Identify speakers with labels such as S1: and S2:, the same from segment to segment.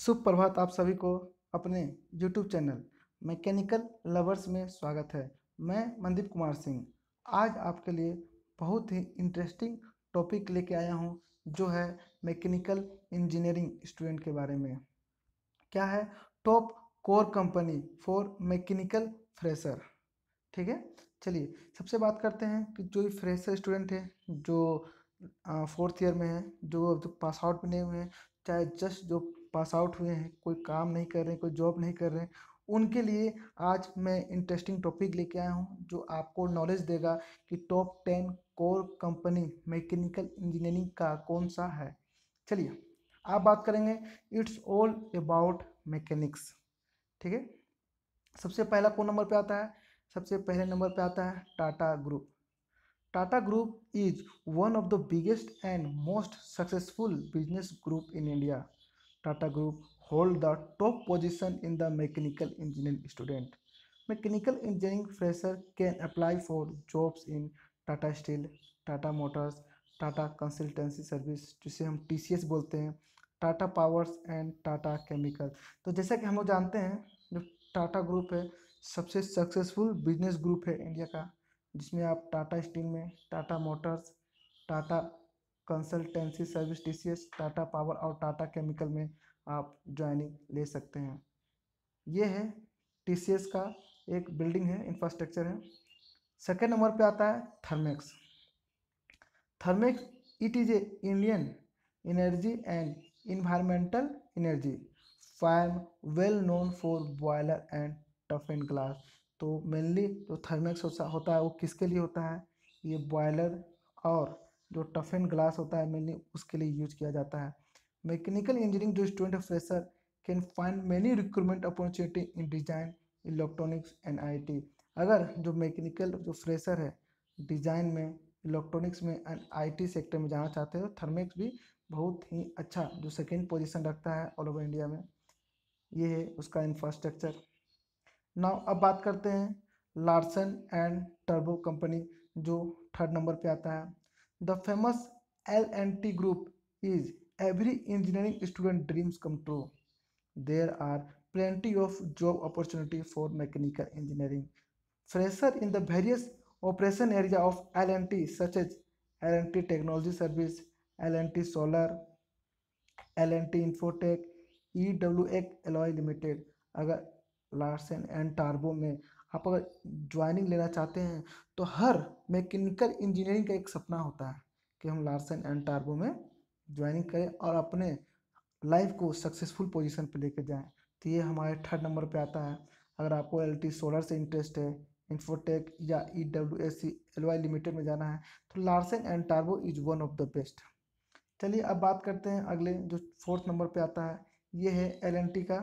S1: शुभ प्रभात आप सभी को अपने YouTube चैनल मैकेनिकल लवर्स में स्वागत है मैं मनदीप कुमार सिंह आज आपके लिए बहुत ही इंटरेस्टिंग टॉपिक लेके आया हूँ जो है मैकेनिकल इंजीनियरिंग स्टूडेंट के बारे में क्या है top core company for mechanical fresher ठीक है चलिए सबसे बात करते हैं कि जो फ्रेशर स्टूडेंट है जो फोर्थ ईयर में है जो पास आउट में नहीं हुए हैं चाहे जस्ट जो पास आउट हुए हैं कोई काम नहीं कर रहे हैं कोई जॉब नहीं कर रहे हैं उनके लिए आज मैं इंटरेस्टिंग टॉपिक लेके आया हूँ जो आपको नॉलेज देगा कि top ten core company mechanical engineering का कौन सा है चलिए आप बात करेंगे इट्स ऑल अबाउट मैकेनिक्स ठीक है सबसे पहला कौन नंबर पे आता है सबसे पहले नंबर पे आता है Tata group Tata group is one of the biggest and most successful business group in India Tata group hold the top position in the mechanical engineering student mechanical engineering fresher can apply for jobs in Tata Steel Tata Motors Tata Consultancy Service जिसे हम T C S बोलते हैं Tata Powers and Tata Chemical तो जैसा कि हम लोग जानते हैं जो टाटा ग्रुप है सबसे सक्सेसफुल बिजनेस ग्रुप है इंडिया का जिसमें आप टाटा स्टील में Tata Motors Tata Consultancy Service T Tata Power और टाटा केमिकल में आप ज्वाइनिंग ले सकते हैं ये है टी का एक बिल्डिंग है इंफ्रास्ट्रक्चर है सेकेंड नंबर पे आता है Thermax Thermax it is a Indian energy and environmental energy fire well known for boiler and tough and glass तो मेनली जो थर्मेक्स होता है वो किसके लिए होता है ये बॉयलर और जो टफ एंड ग्लास होता है मेनली उसके लिए यूज किया जाता है मैकेनिकल इंजीनियरिंग जो student fresher can find many recruitment opportunity in design electronics and I अगर जो मैकेनिकल जो फ्रेशर है डिजाइन में इलेक्ट्रॉनिक्स में एंड आई सेक्टर में जाना चाहते तो थर्मेक्स भी बहुत ही अच्छा जो सेकेंड पोजिशन रखता है ऑल ओवर इंडिया में ये है उसका इंफ्रास्ट्रक्चर नाउ अब बात करते हैं लार्सन एंड टर्बो कंपनी जो थर्ड नंबर पे आता है The famous L&T group is every engineering student dreams come true. There are plenty of job opportunity for mechanical engineering. Fresher in the various operation area of L&T such as L&T technology service, L&T solar, L&T infotech, EWX alloy limited अगर Larsen and टार्बो में आप अगर joining लेना चाहते हैं तो हर mechanical engineering का एक सपना होता है कि हम लार्सन एंड टार्बो में ज्वाइनिंग करें और अपने लाइफ को सक्सेसफुल पोजीशन पर लेकर जाएं तो ये हमारे थर्ड नंबर पे आता है अगर आपको एल टी सोलर से इंटरेस्ट है इन्फोटेक या E W S C L Y limited में जाना है तो लार्सन एंड टार्बो is one of the best चलिए अब बात करते हैं अगले जो फोर्थ नंबर पे आता है ये है एल एन टी का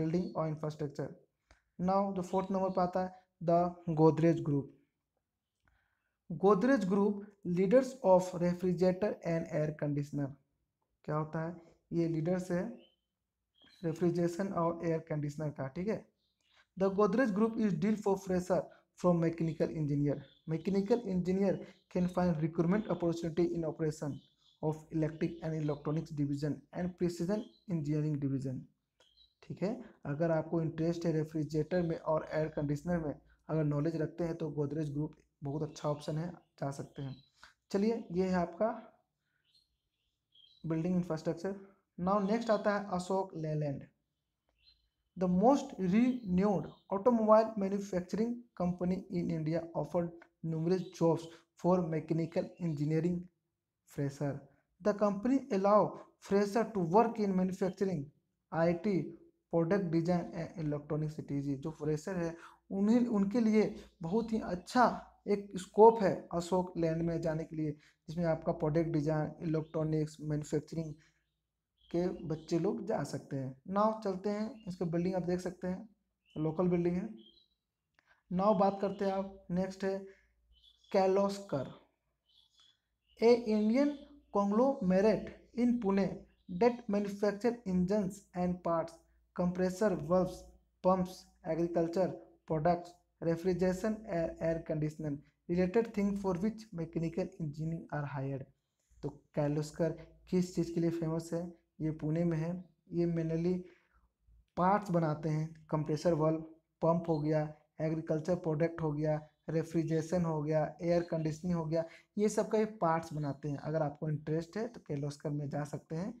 S1: बिल्डिंग और इंफ्रास्ट्रक्चर नाउ जो फोर्थ नंबर पर आता है the Godrej group Godrej group leaders of refrigerator and air conditioner क्या होता है ये लीडर्स है रेफ्रिजरेशन और एयर कंडीशनर का ठीक है the Godrej group is deal for fresher from mechanical engineer mechanical engineer can find recruitment opportunity in operation of electric and electronics division and precision engineering division ठीक है अगर आपको इंटरेस्ट है रेफ्रिजरेटर में और एयर कंडीशनर में अगर नॉलेज रखते हैं तो गोदरेज ग्रुप बहुत अच्छा ऑप्शन है जा सकते हैं चलिए ये है आपका बिल्डिंग इंफ्रास्ट्रक्चर नाउ नेक्स्ट आता है Ashok Leyland the most renowned automobile manufacturing company in India offered jobs for mechanical engineering fresher the company company fresher to work in manufacturing I T product design and electronic सिटीजी जो fresher है उन्हें उनके लिए बहुत ही अच्छा एक स्कोप है अशोक लैंड में जाने के लिए जिसमें आपका प्रोडक्ट डिजाइन इलेक्ट्रॉनिक्स मैन्युफैक्चरिंग के बच्चे लोग जा सकते हैं नाव चलते हैं इसके बिल्डिंग आप देख सकते हैं लोकल बिल्डिंग है नाव बात करते हैं आप नेक्स्ट है Kirloskar a Indian conglomerate in Pune that manufacture engines and parts compressor valves pumps agriculture products refrigeration air air conditioner related thing for which mechanical engineering are hired तो कैलोस्कर किस चीज़ के लिए फेमस है ये पुणे में है ये मेनली पार्ट्स बनाते हैं कंप्रेसर वाल्व पंप हो गया एग्रीकल्चर प्रोडक्ट हो गया रेफ्रिजरेशन हो गया एयर कंडीशनिंग हो गया ये सब का ये पार्ट्स बनाते हैं अगर आपको इंटरेस्ट है तो कैलोस्कर में जा सकते हैं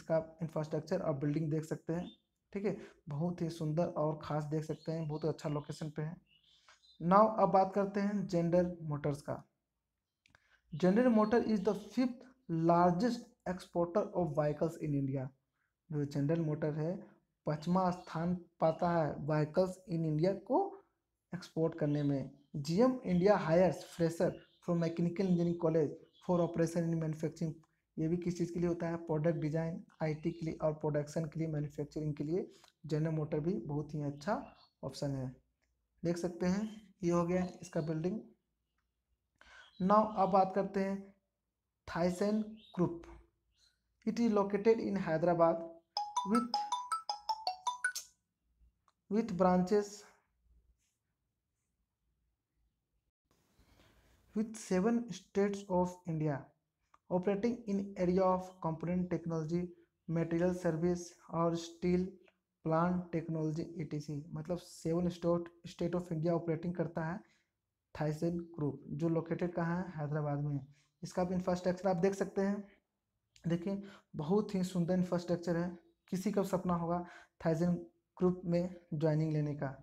S1: इसका इंफ्रास्ट्रक्चर और बिल्डिंग देख सकते हैं ठीक है बहुत ही सुंदर और ख़ास देख सकते हैं बहुत अच्छा लोकेशन पे है नाउ अब बात करते हैं जेंडर मोटर्स का General Motor is the fifth largest exporter of vehicles in India जो जनरल मोटर है पचवा स्थान पाता है वाइकल्स इन इंडिया को एक्सपोर्ट करने में GM India hires fresher from mechanical engineering college for operation in manufacturing ये भी किस चीज़ के लिए होता है प्रोडक्ट डिजाइन आईटी के लिए और प्रोडक्शन के लिए मैन्युफैक्चरिंग के लिए जनरल मोटर भी बहुत ही अच्छा ऑप्शन है देख सकते हैं ये हो गया इसका बिल्डिंग नाउ अब बात करते हैं Thyssen group it is located in Hyderabad with with branches with seven states of India operating in area of component technology material service और स्टील प्लांट टेक्नोलॉजी सी मतलब seven state state of India operating करता है थाइसेन group जो located कहाँ है हैदराबाद में इसका भी इंफ्रास्ट्रक्चर आप देख सकते हैं देखिए बहुत ही सुंदर इंफ्रास्ट्रक्चर है किसी का सपना होगा थाइसेन ग्रुप में ज्वाइनिंग लेने का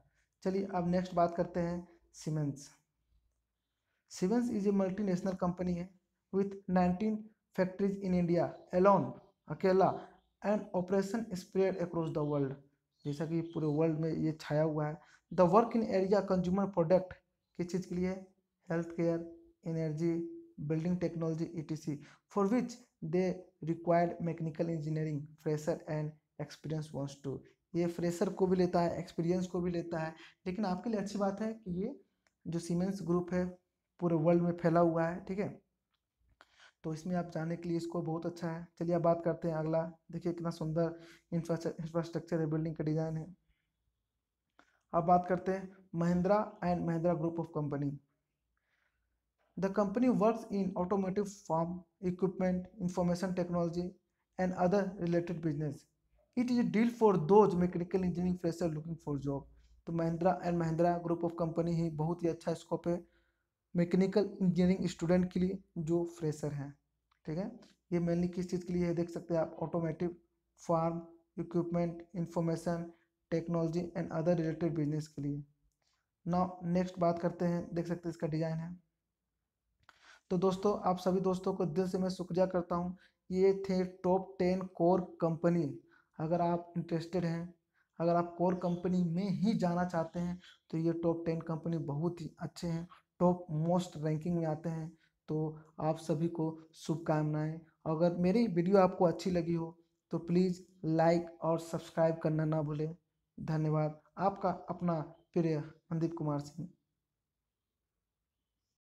S1: चलिए अब नेक्स्ट बात करते हैं Siemens Siemens is a multinational company है with 19 factories in India alone अकेला and operation spread across the world जैसा कि पूरे वर्ल्ड में ये छाया हुआ है the work in area consumer product किस चीज़ के लिए health care energy building technology E T C for which they required mechanical engineering fresher and experience wants to ये फ्रेशर को भी लेता है एक्सपीरियंस को भी लेता है लेकिन आपके लिए अच्छी बात है कि ये जो सीमेंस ग्रुप है पूरे वर्ल्ड में फैला हुआ है ठीक है तो इसमें आप जाने के लिए इसको बहुत अच्छा है चलिए आप बात करते हैं अगला देखिए कितना सुंदर इंफ्रास्ट्रक्चर है बिल्डिंग का डिज़ाइन है अब बात करते हैं Mahindra and Mahindra group of company the company work in automotive farm equipment information technology and other related business it is deal for those mechanical engineering fresher looking for job तो Mahindra and Mahindra group of company ही बहुत ही अच्छा scope है mechanical engineering student के लिए जो fresher हैं ठीक है ये मेनली किस चीज़ के लिए है देख सकते हैं आप automotive farm equipment information technology and other related business के लिए नाउ नेक्स्ट बात करते हैं देख सकते हैं इसका डिज़ाइन है तो दोस्तों आप सभी दोस्तों को दिल से मैं शुक्रिया करता हूँ ये थे टॉप टेन कोर कंपनी अगर आप इंटरेस्टेड हैं अगर आप कोर कंपनी में ही जाना चाहते हैं तो ये टॉप टेन कंपनी बहुत ही अच्छे हैं टॉप मोस्ट रैंकिंग में आते हैं तो आप सभी को शुभकामनाएं अगर मेरी वीडियो आपको अच्छी लगी हो तो प्लीज़ लाइक और सब्सक्राइब करना ना भूलें धन्यवाद आपका अपना प्रिय मनदीप कुमार सिंह